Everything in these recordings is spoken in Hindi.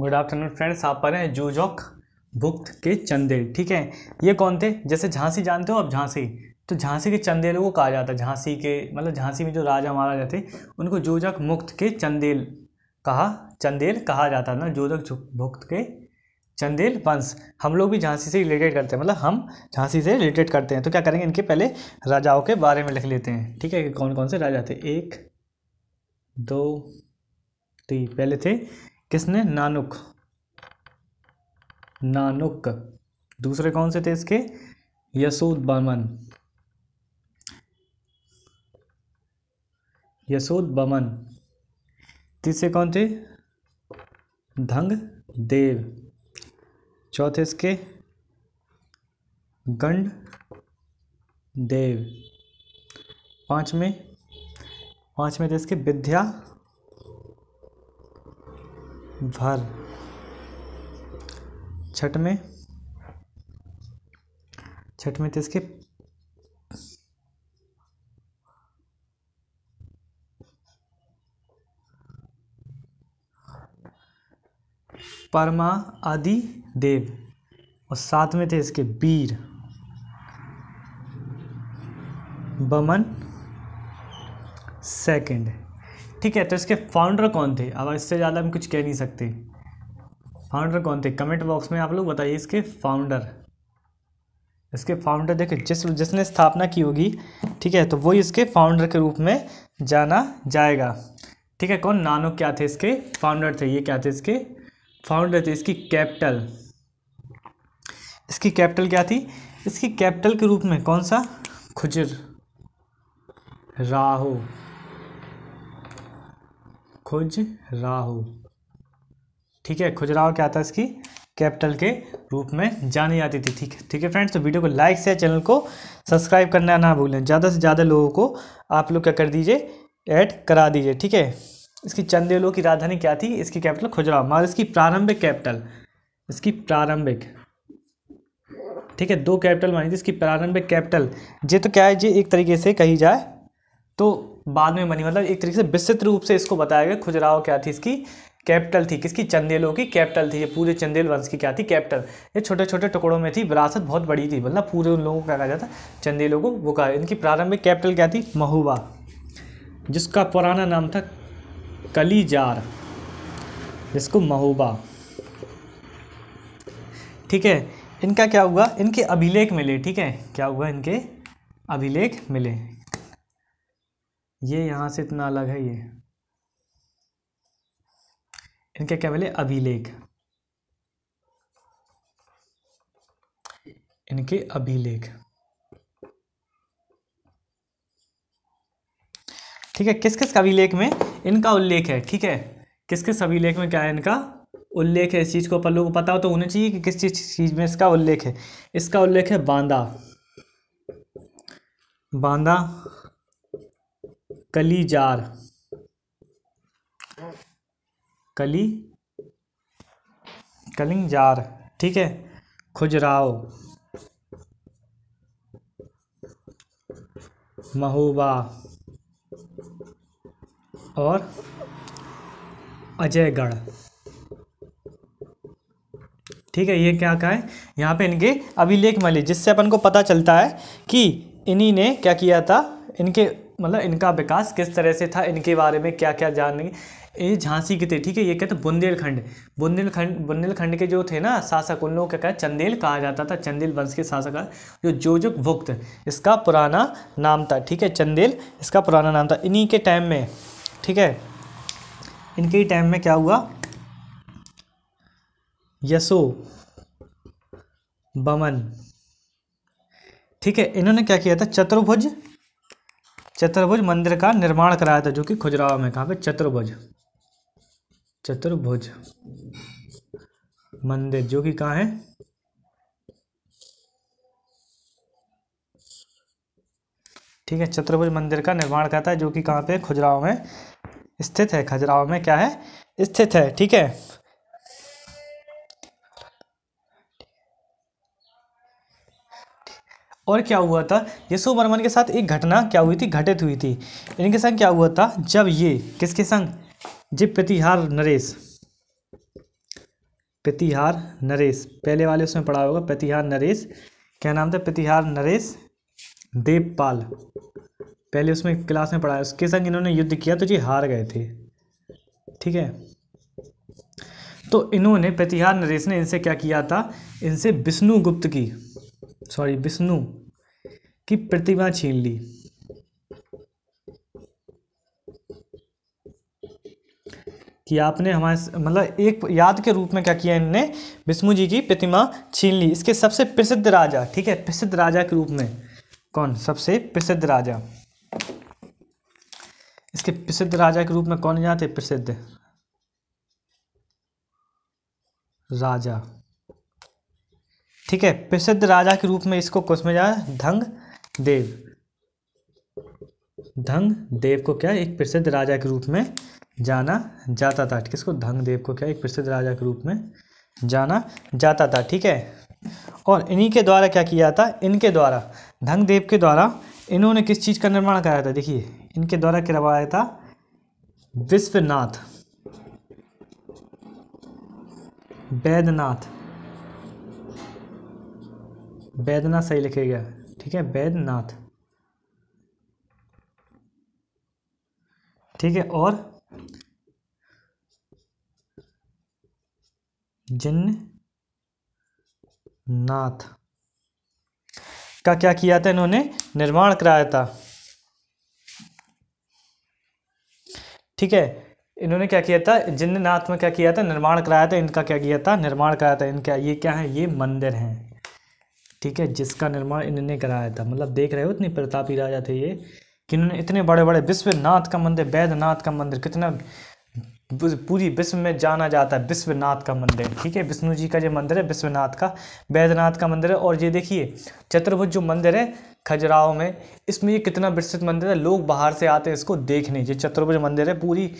गुड आफ्टरनून फ्रेंड्स आप पढ़ रहे हैं जूजॉक भुक्त के चंदेल ठीक है ये कौन थे जैसे झांसी जानते हो आप झांसी तो झांसी के चंदेलों को कहा जाता है झांसी के मतलब झांसी में जो राजा महाराजा थे उनको जोजक मुक्त के चंदेल कहा चंदेल कहा जाता है ना जूजक भुक्त के चंदेल वंश हम लोग भी झांसी से रिलेटेड करते हैं मतलब हम झांसी से रिलेटेड करते हैं तो क्या करेंगे इनके पहले राजाओं के बारे में लिख लेते हैं ठीक है कौन कौन से राजा थे एक दो तीन पहले थे किसने नानुक नानुक दूसरे कौन से थे इसके यशोद बमन यशोद बमन तीसरे कौन थे धंग देव चौथे इसके गंड देव पांच में पांच में थे इसके विद्या भर छठ में छठ में तो इसके परमा आदि देव और साथ में थे इसके वीर बमन सेकंड ठीक है तो इसके फाउंडर कौन थे अब इससे ज़्यादा हम कुछ कह नहीं सकते फाउंडर कौन थे कमेंट बॉक्स में आप लोग बताइए इसके फाउंडर इसके फाउंडर देखे जिस जिसने स्थापना की होगी ठीक है तो वही इसके फाउंडर के रूप में जाना जाएगा ठीक है कौन नानो क्या थे इसके फाउंडर थे ये क्या थे इसके फाउंडर थे इसकी कैपिटल इसकी कैपिटल क्या थी इसकी कैपिटल के रूप में कौन सा खुजर राहु खुजराहो ठीक है खुजराहो क्या था इसकी कैपिटल के रूप में जानी जाती थी ठीक है ठीक है फ्रेंड्स तो वीडियो को लाइक से चैनल को सब्सक्राइब करना ना भूलें ज़्यादा से ज़्यादा लोगों को आप लोग क्या कर दीजिए ऐड करा दीजिए ठीक है इसकी चंदेलों की राजधानी क्या थी इसकी कैपिटल खुजराहो मगर इसकी प्रारंभिक कैपिटल इसकी प्रारंभिक ठीक है दो कैपिटल मानी थी इसकी प्रारंभिक कैपिटल ये तो क्या है जी एक तरीके से कही जाए तो बाद में बनी मतलब एक तरीके से विस्तृत रूप से इसको बताया गया खुजराव क्या थी इसकी कैपिटल थी किसकी चंदेलों की कैपिटल थी ये पूरे चंदेल वंश की क्या थी कैपिटल ये छोटे छोटे टुकड़ों में थी विरासत बहुत बड़ी थी मतलब पूरे उन लोगों को क्या कहा जाता चंदेलों को वो कहा इनकी प्रारंभिक कैपिटल क्या थी महुआ जिसका पुराना नाम था कलीजार जिसको महुबा ठीक है इनका क्या हुआ इनके अभिलेख मिले ठीक है क्या हुआ इनके अभिलेख मिले ये यहाँ से इतना अलग है ये इनके क्या बोले अभिलेख इनके अभिलेख ठीक है किस किस अभिलेख में इनका उल्लेख है ठीक है किस किस अभिलेख में क्या है इनका उल्लेख है इस चीज़ को पर लोगों को पता हो तो होना चाहिए कि किस चीज़ चीज़ में इसका उल्लेख है इसका उल्लेख है बांदा बांदा कलीजार कली जार ठीक है खुजराव महोबा और अजयगढ़ ठीक है ये क्या कहा है यहाँ पे इनके अभिलेख मिले जिससे अपन को पता चलता है कि इन्हीं ने क्या किया था इनके मतलब इनका विकास किस तरह से था इनके बारे में क्या क्या जानेंगे ये झांसी के थे ठीक है ये कहते बुंदेलखंड बुंदेलखंड बुंदेलखंड के जो थे ना शासक उन लोगों का क्या चंदेल कहा जाता था चंदेल वंश के शासक जो जोजुक भुक्त इसका पुराना नाम था ठीक है चंदेल इसका पुराना नाम था इन्हीं के टाइम में ठीक है इनके ही टाइम में क्या हुआ यशो बमन ठीक है इन्होंने क्या किया था चतुर्भुज चतुर्भुज मंदिर का निर्माण कराया था जो कि खुजराव में कहाँ पे चतुर्भुज चतुर्भुज मंदिर जो कि कहाँ है ठीक है चतुर्भुज मंदिर का निर्माण कराता है जो कि कहाँ पे खुजराव में स्थित है खजुराव में क्या है स्थित है ठीक है और क्या हुआ था यशो वर्मन के साथ एक घटना क्या हुई थी घटित हुई थी इनके संग क्या हुआ था जब ये किसके संग जी प्रतिहार नरेश प्रतिहार नरेश पहले वाले उसमें पढ़ा होगा प्रतिहार नरेश क्या नाम था प्रतिहार नरेश देवपाल पहले उसमें क्लास में पढ़ा उसके संग इन्होंने युद्ध किया तो ये हार गए थे ठीक है तो इन्होंने प्रतिहार नरेश ने इनसे क्या किया था इनसे विष्णुगुप्त की सॉरी विष्णु की प्रतिमा छीन ली कि आपने हमारे मतलब एक याद के रूप में क्या किया इन्होंने विष्णु जी की प्रतिमा छीन ली इसके सबसे प्रसिद्ध राजा ठीक है प्रसिद्ध राजा के रूप में कौन सबसे प्रसिद्ध राजा इसके प्रसिद्ध राजा के रूप में कौन जाते प्रसिद्ध राजा ठीक है प्रसिद्ध राजा के रूप में इसको क्वेश्चन में जाए धंग देव धंग देव को क्या एक प्रसिद्ध राजा के रूप में जाना जाता था किसको धंग देव को क्या एक प्रसिद्ध राजा के रूप में जाना जाता था ठीक है और इन्हीं के द्वारा क्या किया था इनके द्वारा धंग देव के द्वारा इन्होंने किस चीज़ का निर्माण कराया था देखिए इनके द्वारा करवाया था विश्वनाथ वैद्यनाथ बैदनाथ सही लिखेगा ठीक है बैदनाथ ठीक है और जिन नाथ का क्या किया था इन्होंने निर्माण कराया था ठीक है इन्होंने क्या किया था जिन्नाथ में क्या किया था निर्माण कराया था इनका क्या किया था निर्माण कराया था इनका ये क्या है ये मंदिर हैं ठीक है जिसका निर्माण इन्होंने कराया था मतलब देख रहे हो इतने प्रतापी राजा थे ये कि इन्होंने इतने बड़े बड़े विश्वनाथ का मंदिर वैद्यनाथ का मंदिर कितना पूरी विश्व में जाना जाता है विश्वनाथ का मंदिर ठीक है विष्णु जी का जो मंदिर है विश्वनाथ का वैद्यनाथ का मंदिर है और ये देखिए चतुर्भुज जो मंदिर है खजुराहो में इसमें ये कितना विस्तृत मंदिर है लोग बाहर से आते हैं इसको देखने ये चतुर्भुज मंदिर है पूरी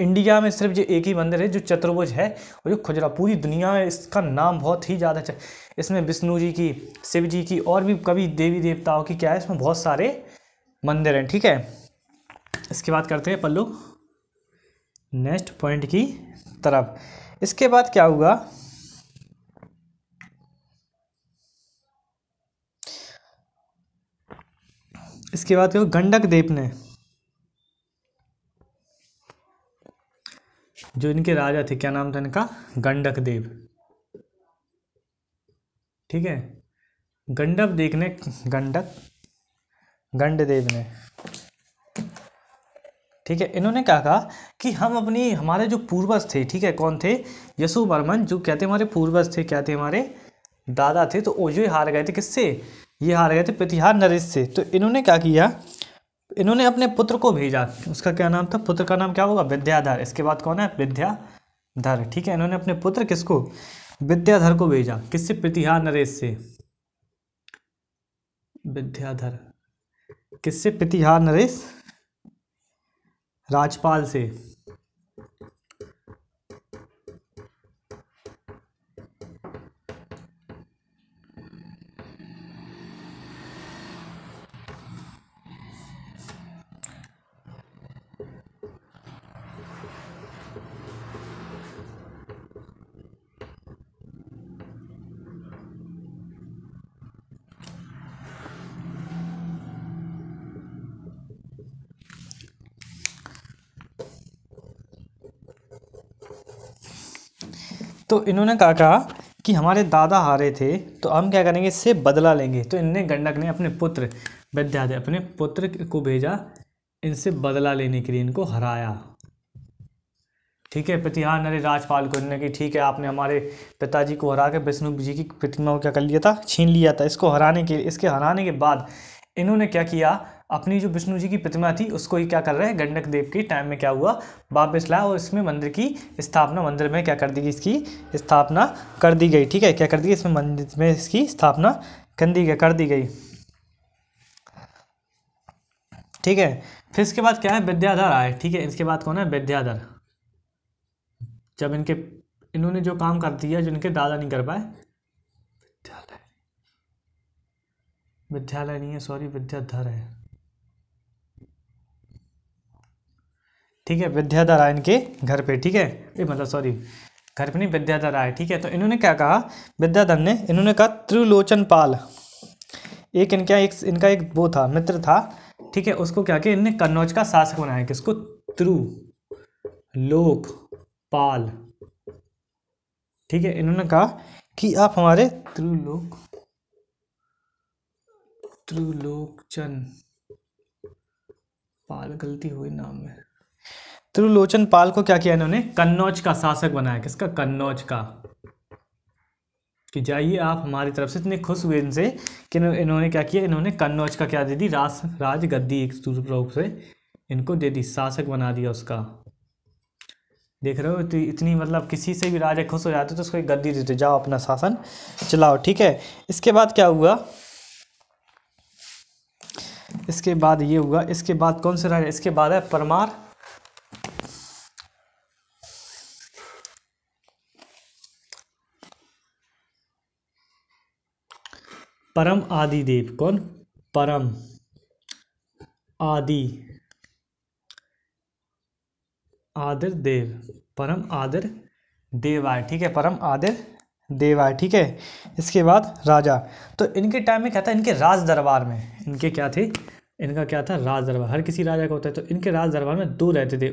इंडिया में सिर्फ जो एक ही मंदिर है जो चतुर्भुज है और जो खुजरा पूरी दुनिया में इसका नाम बहुत ही ज़्यादा इसमें विष्णु जी की शिव जी की और भी कभी देवी देवताओं की क्या है इसमें बहुत सारे मंदिर हैं ठीक है इसके बाद करते हैं पल्लू नेक्स्ट पॉइंट की तरफ इसके बाद क्या हुआ इसके बाद गंडक देव ने जो इनके राजा थे क्या नाम था इनका गंडक देव ठीक है गंडक देव ने गंडक गंडदेव ने ठीक है इन्होंने क्या कहा कि हम अपनी हमारे जो पूर्वज थे ठीक है कौन थे यशु वर्मन जो कहते हमारे पूर्वज थे क्या थे हमारे दादा थे तो ओजो हार गए थे किससे ये हार गए थे प्रतिहार नरेश से तो इन्होंने क्या किया इन्होंने अपने पुत्र को भेजा उसका क्या नाम था पुत्र का नाम क्या होगा विद्याधर इसके बाद कौन है विद्याधर ठीक है इन्होंने अपने पुत्र किसको विद्याधर को भेजा किससे प्रतिहार नरेश से विद्याधर किससे प्रतिहार नरेश राजपाल से तो इन्होंने कहा कहा कि हमारे दादा हारे थे तो हम क्या करेंगे इससे बदला लेंगे तो इनने गंडक ने अपने पुत्र विद्याधर अपने पुत्र को भेजा इनसे बदला लेने के लिए इनको हराया ठीक है प्रतिहार नरे राजपाल को इन्होंने कि ठीक है आपने हमारे पिताजी को हरा कर विष्णु जी की प्रतिमा को क्या कर लिया था छीन लिया था इसको हराने के इसके हराने के बाद इन्होंने क्या किया अपनी जो विष्णु जी की प्रतिमा थी उसको ही क्या कर रहे हैं गंडक देव के टाइम में क्या हुआ वापस लाया और इसमें मंदिर की स्थापना मंदिर में क्या कर दी गई इसकी स्थापना कर दी गई ठीक है क्या कर दी गई इसमें मंदिर में इसकी स्थापना कर दी गई कर दी गई ठीक है फिर इसके बाद क्या है विद्याधर आए ठीक है इसके बाद कौन है विद्याधर जब इनके इन्होंने जो काम कर दिया जो इनके दादा नहीं कर पाए विद्यालय विद्यालय नहीं है सॉरी विद्याधर है ठीक है विद्याधर राय इनके घर पे ठीक है ये मतलब सॉरी घर पे नहीं विद्याधर राय ठीक है तो इन्होंने क्या कहा विद्याधर ने इन्होंने कहा त्रिलोचन पाल एक इनका एक इनका एक वो था मित्र था ठीक है उसको क्या किया इनने कन्नौज का शासक बनाया किसको त्रु लोक पाल ठीक है इन्होंने कहा कि आप हमारे त्रिलोक त्रिलोकचन पाल गलती हुई नाम में त्रिलोचन पाल को क्या किया इन्होंने कन्नौज का शासक बनाया किसका कन्नौज का कि जाइए आप हमारी तरफ से इतने खुश हुए इनसे कि इन्होंने क्या किया इन्होंने कन्नौज का क्या दे दी राज राज गद्दी एक रूप से इनको दे दी शासक बना दिया उसका देख रहे हो तो इतनी मतलब किसी से भी राजा खुश हो जाते तो उसको एक गद्दी देते जाओ अपना शासन चलाओ ठीक है इसके बाद क्या हुआ इसके बाद ये हुआ इसके बाद कौन से राजा इसके बाद है परमार परम आदि देव कौन परम आदि आदर देव परम आदर देवाय ठीक है परम आदर देवाय ठीक है इसके बाद राजा तो इनके टाइम में क्या था इनके राज दरबार में इनके क्या थे इनका क्या था राज दरबार हर किसी राजा का होता है तो इनके राज दरबार में दो रहते थे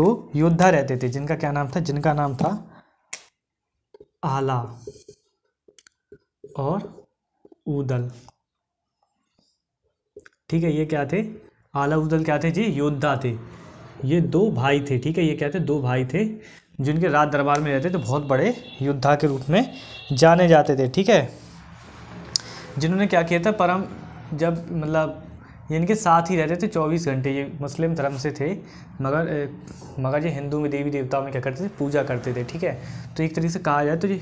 दो योद्धा रहते थे जिनका क्या नाम था जिनका नाम था आला और उदल ठीक है ये क्या थे आला उदल क्या थे जी योद्धा थे ये दो भाई थे ठीक है ये क्या थे दो भाई थे जिनके राज दरबार में रहते थे बहुत बड़े योद्धा के रूप में जाने जाते थे ठीक है जिन्होंने क्या किया था परम जब मतलब इनके साथ ही रहते थे चौबीस घंटे ये मुस्लिम धर्म से थे मगर मगर ये हिंदू में देवी देवताओं में क्या करते थे पूजा करते थे ठीक है तो एक तरीके से कहा जाए तो ये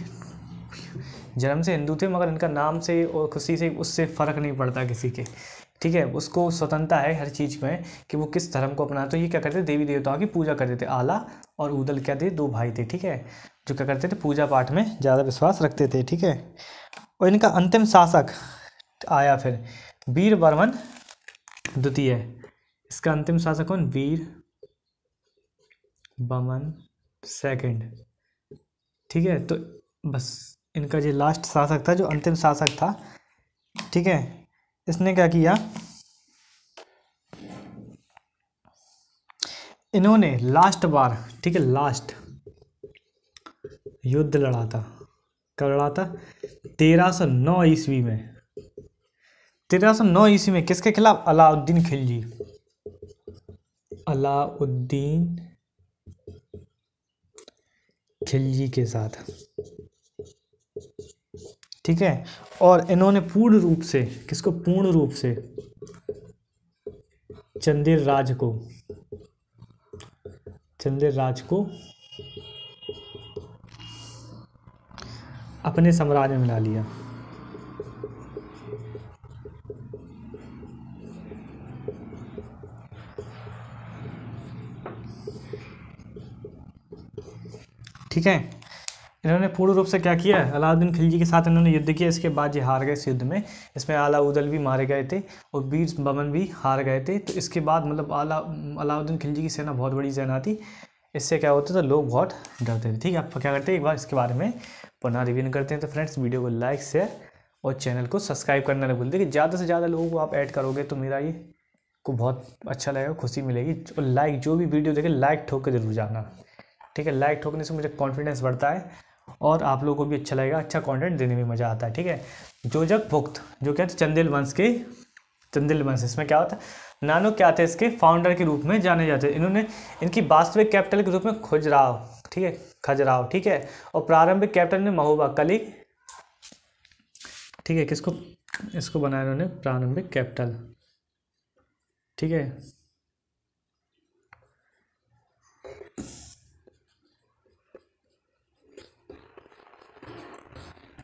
जन्म से हिंदू थे मगर इनका नाम से और खुशी से उससे फ़र्क नहीं पड़ता किसी के ठीक है उसको स्वतंत्रता है हर चीज़ में कि वो किस धर्म को अपनाते तो ये क्या करते देवी देवताओं की पूजा करते थे आला और उदल क्या थे दो भाई थे ठीक है जो क्या करते थे पूजा पाठ में ज़्यादा विश्वास रखते थे ठीक है और इनका अंतिम शासक आया फिर वीर वर्मन द्वितीय इसका अंतिम शासक कौन वीर बमन सेकंड ठीक है तो बस इनका जो लास्ट शासक था जो अंतिम शासक था ठीक है इसने क्या किया इन्होंने लास्ट बार ठीक है लास्ट युद्ध लड़ा था कब लड़ा था तेरह सौ नौ ईस्वी में तेरह सौ नौ ईस्वी में किसके खिलाफ अलाउद्दीन खिलजी अलाउद्दीन खिलजी के साथ ठीक है और इन्होंने पूर्ण रूप से किसको पूर्ण रूप से चंदेर राज को चंदेर राज को अपने साम्राज्य में ला लिया ठीक है इन्होंने पूर्ण रूप से क्या किया अलाउद्दीन खिलजी के साथ इन्होंने युद्ध किया इसके बाद ये हार गए इस युद्ध में इसमें आला उदल भी मारे गए थे और बीर बमन भी हार गए थे तो इसके बाद मतलब आला अलाउद्दीन खिलजी की सेना बहुत बड़ी सेना थी इससे क्या होता था लोग बहुत डरते थे ठीक है आप क्या करते हैं एक बार इसके बारे में पुनः रिव्यू करते हैं तो फ्रेंड्स वीडियो को लाइक शेयर और चैनल को सब्सक्राइब करना नहीं भूलते कि ज़्यादा से ज़्यादा लोगों को आप ऐड करोगे तो मेरा ये को बहुत अच्छा लगेगा खुशी मिलेगी और लाइक जो भी वीडियो देखे लाइक ठोक के जरूर जाना ठीक है लाइक ठोकने से मुझे कॉन्फिडेंस बढ़ता है और आप लोगों को भी अच्छा लगेगा अच्छा कंटेंट देने में मज़ा आता है ठीक है जोजक भुक्त जो क्या थे चंदेल वंश के चंदेल वंश इसमें क्या होता है नानो क्या थे इसके फाउंडर के रूप में जाने जाते हैं इन्होंने इनकी वास्तविक कैपिटल के रूप में खुजराव ठीक है खजराव ठीक है और प्रारंभिक कैप्टन ने महोबा कली ठीक है किसको इसको बनाया इन्होंने प्रारंभिक कैपिटल ठीक है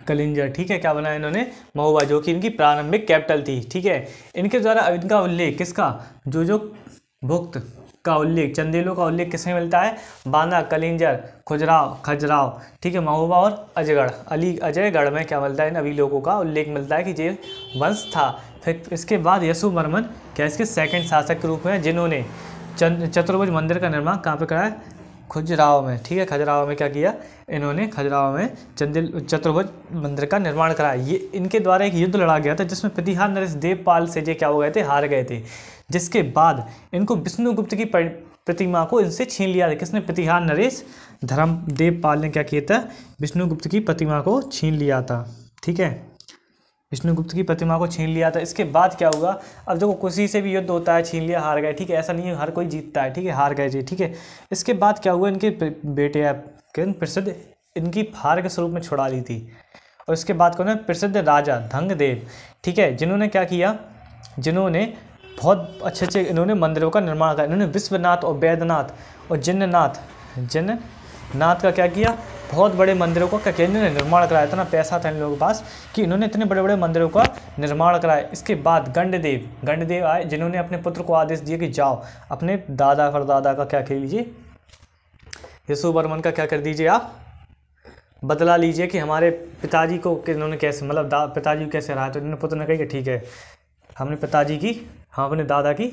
कलिंजर ठीक है क्या बनाया इन्होंने महुआ जो कि इनकी प्रारंभिक कैपिटल थी ठीक है इनके द्वारा इनका उल्लेख किसका जो जो भुक्त का उल्लेख चंदेलों का उल्लेख किसमें मिलता है बांदा कलिंजर खुजराव खजराव ठीक है महोबा और अजगढ़ अली अजयगढ़ में क्या मिलता है इन अभी लोगों का उल्लेख मिलता है कि ये वंश था फिर इसके बाद वर्मन क्या इसके सेकंड शासक के रूप में जिन्होंने चंद चतुर्भुज मंदिर का निर्माण कहाँ पर कराया खुजराव में ठीक है खजुराव में क्या किया इन्होंने खजुराव में चंदिल चतुर्भुज मंदिर का निर्माण कराया ये इनके द्वारा एक युद्ध लड़ा गया था जिसमें प्रतिहार नरेश देवपाल से ये क्या हो गए थे हार गए थे जिसके बाद इनको विष्णुगुप्त की प्रतिमा को इनसे छीन लिया था किसने प्रतिहार नरेश धर्म देवपाल ने क्या किया था विष्णुगुप्त की प्रतिमा को छीन लिया था ठीक है विष्णुगुप्त की प्रतिमा को छीन लिया था इसके बाद क्या हुआ अब देखो किसी से भी युद्ध होता है छीन लिया हार गए ठीक है ऐसा नहीं है हर कोई जीतता है ठीक है हार गए जी ठीक है इसके बाद क्या हुआ इनके बेटे किरण प्रसिद्ध इनकी हार के स्वरूप में छुड़ा ली थी और इसके बाद कौन है प्रसिद्ध राजा धंगदेव ठीक है जिन्होंने क्या किया जिन्होंने बहुत अच्छे अच्छे इन्होंने मंदिरों का निर्माण किया इन्होंने विश्वनाथ और वैद्यनाथ और जिन्ननाथ जिन्न नाथ का क्या किया बहुत बड़े मंदिरों का केंद्र ने निर्माण कराया इतना पैसा था इन लोगों के पास कि इन्होंने इतने बड़े बड़े मंदिरों का निर्माण कराया इसके बाद गंडदेव गंडदेव आए जिन्होंने अपने पुत्र को आदेश दिया कि जाओ अपने दादा दादा का क्या कर लीजिए यशु वर्मन का क्या कर दीजिए आप बदला लीजिए कि हमारे पिताजी को इन्होंने कैसे मतलब पिताजी को कैसे रहा तो इन्होंने पुत्र ने कही कि ठीक है हमने पिताजी की हम हाँ, अपने दादा की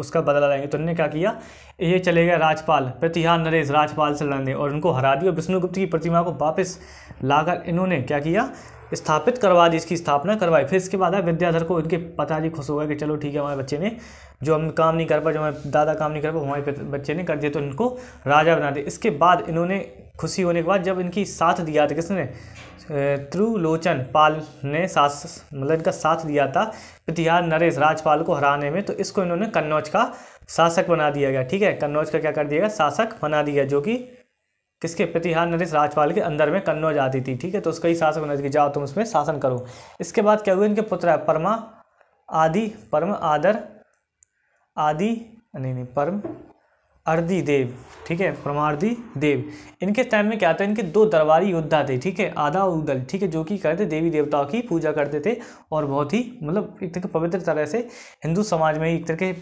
उसका बदला लेंगे तो उन्होंने क्या किया ये चले गए राजपाल प्रतिहार नरेश राजपाल से लड़ने और उनको हरा दिया विष्णुगुप्त की प्रतिमा को वापस लाकर इन्होंने क्या किया स्थापित करवा दी इसकी स्थापना करवाई फिर इसके बाद विद्याधर को इनके पिताजी खुश हो गए कि चलो ठीक है हमारे बच्चे ने जो हम काम नहीं कर पाए जो हमारे दादा काम नहीं कर पाए हमारे बच्चे ने कर दिया तो इनको राजा बना दिया इसके बाद इन्होंने खुशी होने के बाद जब इनकी साथ दिया था किसने त्रुलोचन पाल ने साथ मतलब इनका साथ दिया था प्रतिहार नरेश राजपाल को हराने में तो इसको इन्होंने कन्नौज का शासक बना दिया गया ठीक है कन्नौज का क्या कर दिया गया शासक बना दिया जो कि किसके प्रतिहार नरेश राजपाल के अंदर में कन्नौज आती थी ठीक है तो उसका ही शासक बना दिया जाओ तुम उसमें शासन करो इसके बाद क्या हुआ इनके पुत्र है परमा आदि परम आदर आदि नहीं नहीं परम अर्दी देव ठीक है परमार्दी देव इनके टाइम में क्या था इनके दो दरबारी योद्धा थे ठीक है आधा और उदल ठीक है जो कि करते देवी देवताओं की पूजा करते थे और बहुत ही मतलब एक तरह पवित्र तरह से हिंदू समाज में एक तरह के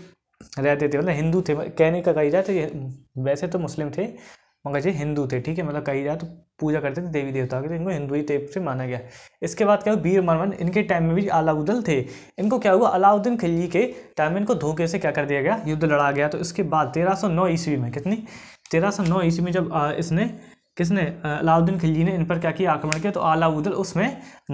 रहते थे मतलब हिंदू थे कहने का कही जाए तो वैसे तो मुस्लिम थे मगर ये हिंदू थे ठीक है मतलब कही जाए तो पूजा करते थे देवी देवता के तो इनको हिंदू टाइप से माना गया इसके बाद क्या हुआ वीर मरमन इनके टाइम में भी अलाउद्दीन थे इनको क्या हुआ अलाउद्दीन खिलजी के टाइम में इनको धोखे से क्या कर दिया गया युद्ध लड़ा गया तो इसके बाद तेरह सौ नौ ईस्वी में कितनी तेरह सौ नौ ईस्वी में जब इसने किसने अलाउद्दीन खिलजी ने इन पर क्या किया आक्रमण किया तो अलाउद्दीन उसमें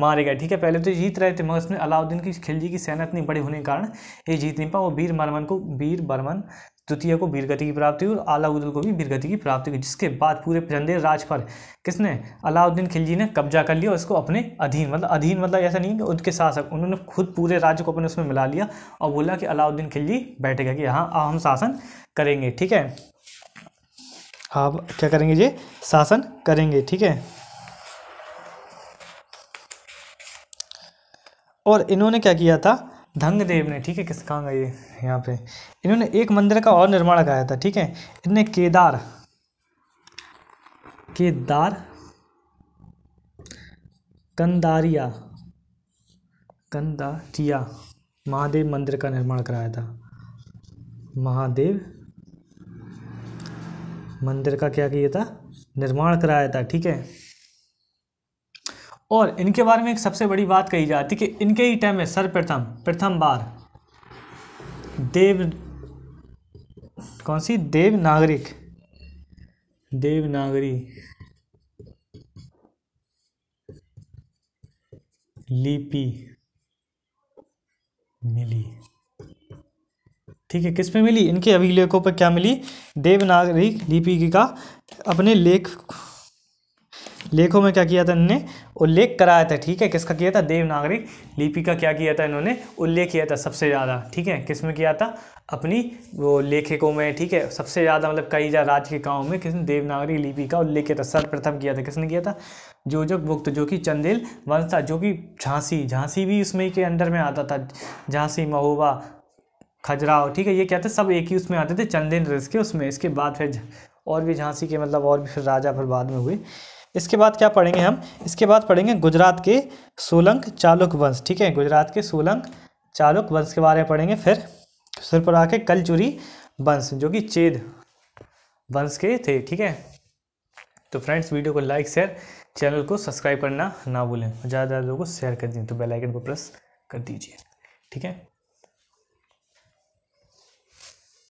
मारे गए ठीक है पहले तो जीत रहे थे मगर उसने अलाउद्दीन की खिलजी की सेना इतनी बड़ी होने के कारण ये जीत नहीं पा वो वीर मरमन को वीर बर्मन द्वितीय को वीरगति की प्राप्ति हुई और अलाउद्दीन को भी वीरगति की प्राप्ति हुई जिसके बाद पूरे प्रंदेर राज पर किसने अलाउद्दीन खिलजी ने कब्जा कर लिया और इसको अपने अधीन मतलब अधीन मतलब ऐसा नहीं कि उनके शासक उन्होंने खुद पूरे राज्य को अपने उसमें मिला लिया और बोला कि अलाउद्दीन खिलजी बैठेगा गया कि हाँ हम शासन करेंगे ठीक है आप क्या करेंगे ये शासन करेंगे ठीक है और इन्होंने क्या किया था धंगदेव ने ठीक है किस कहाँ गए यहाँ पे इन्होंने एक मंदिर का और निर्माण कराया था ठीक है इन्होंने केदार केदार कंदारिया कंदारिया महादेव मंदिर का निर्माण कराया था महादेव मंदिर का क्या किया था निर्माण कराया था ठीक है और इनके बारे में एक सबसे बड़ी बात कही जाती कि इनके ही टाइम में सर्वप्रथम प्रथम बार देव कौन सी देवनागरिक देवनागरी लिपि मिली ठीक है किस पे मिली इनके अभिलेखों पर क्या मिली देवनागरी लिपि का अपने लेख लेखों में क्या किया था इन्होंने उल्लेख कराया था ठीक है किसका किया था देवनागरी लिपि का क्या किया था इन्होंने उल्लेख किया था सबसे ज़्यादा ठीक है किस में किया था अपनी वो लेखकों में ठीक है सबसे ज़्यादा मतलब कई जा राज्य के गाँव में किसने देवनागरी लिपि का उल्लेख किया था सर्वप्रथम किया था किसने किया था जो जो गुप्त जो कि चंदेल वंश था जो कि झांसी झांसी भी उसमें के अंडर में आता था झांसी महोबा खजराव ठीक है ये क्या थे सब एक ही उसमें आते थे चंदेल रस के उसमें इसके बाद फिर और भी झांसी के मतलब और भी फिर राजा फिर बाद में हुए इसके बाद क्या पढ़ेंगे हम इसके बाद पढ़ेंगे गुजरात के सोलंक चालुक वंश ठीक है गुजरात के सोलंक चालुक वंश के बारे में पढ़ेंगे फिर फिर पर आके कलचुरी वंश जो कि चेद वंश के थे ठीक है तो फ्रेंड्स वीडियो को लाइक शेयर चैनल को सब्सक्राइब करना ना भूलें ज़्यादा ज़्यादा लोगों को शेयर कर दें तो बेलाइकन को प्रेस कर दीजिए ठीक है